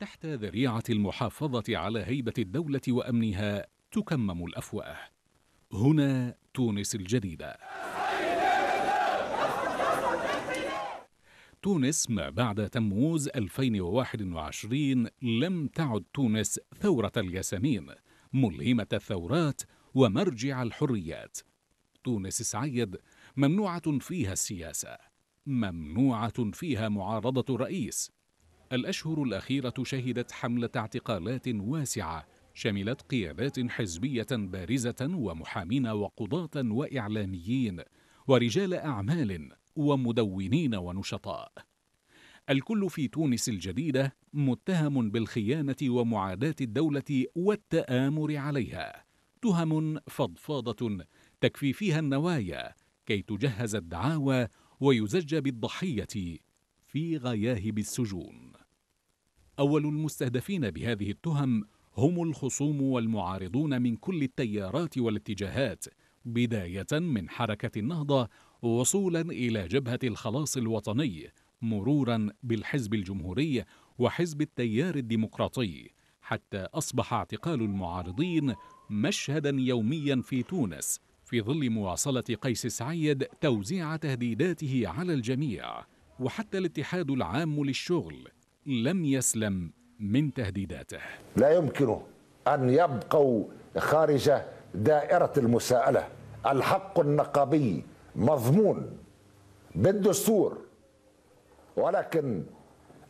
تحت ذريعة المحافظة على هيبة الدولة وأمنها تكمم الأفواه هنا تونس الجديدة تونس ما بعد تموز 2021 لم تعد تونس ثورة الياسمين ملهمة الثورات ومرجع الحريات تونس سعيد ممنوعة فيها السياسة ممنوعة فيها معارضة الرئيس الأشهر الأخيرة شهدت حملة اعتقالات واسعة شملت قيادات حزبية بارزة ومحامين وقضاة وإعلاميين ورجال أعمال ومدونين ونشطاء. الكل في تونس الجديدة متهم بالخيانة ومعاداة الدولة والتآمر عليها. تهم فضفاضة تكفي فيها النوايا كي تجهز الدعاوى ويزج بالضحية في غياهب السجون أول المستهدفين بهذه التهم هم الخصوم والمعارضون من كل التيارات والاتجاهات بداية من حركة النهضة وصولا إلى جبهة الخلاص الوطني مرورا بالحزب الجمهوري وحزب التيار الديمقراطي حتى أصبح اعتقال المعارضين مشهدا يوميا في تونس في ظل مواصلة قيس سعيد توزيع تهديداته على الجميع وحتى الاتحاد العام للشغل لم يسلم من تهديداته لا يمكن أن يبقوا خارج دائرة المساءلة الحق النقابي مضمون بالدستور ولكن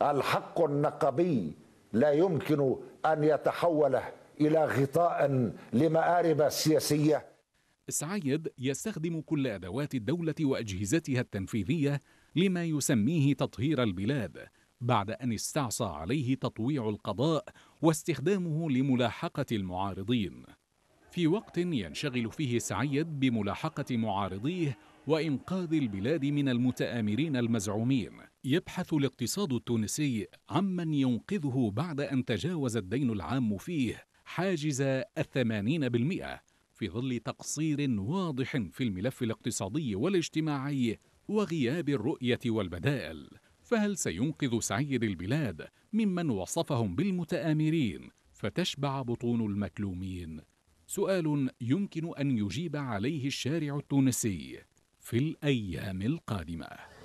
الحق النقابي لا يمكن أن يتحول إلى غطاء لمآرب سياسية سعيد يستخدم كل أدوات الدولة وأجهزتها التنفيذية لما يسميه تطهير البلاد بعد أن استعصى عليه تطويع القضاء واستخدامه لملاحقة المعارضين في وقت ينشغل فيه سعيد بملاحقة معارضيه وإنقاذ البلاد من المتآمرين المزعومين يبحث الاقتصاد التونسي عمن ينقذه بعد أن تجاوز الدين العام فيه حاجز الثمانين بالمئة في ظل تقصير واضح في الملف الاقتصادي والاجتماعي وغياب الرؤية والبدائل فهل سينقذ سعيد البلاد ممن وصفهم بالمتآمرين فتشبع بطون المكلومين؟ سؤال يمكن أن يجيب عليه الشارع التونسي في الأيام القادمة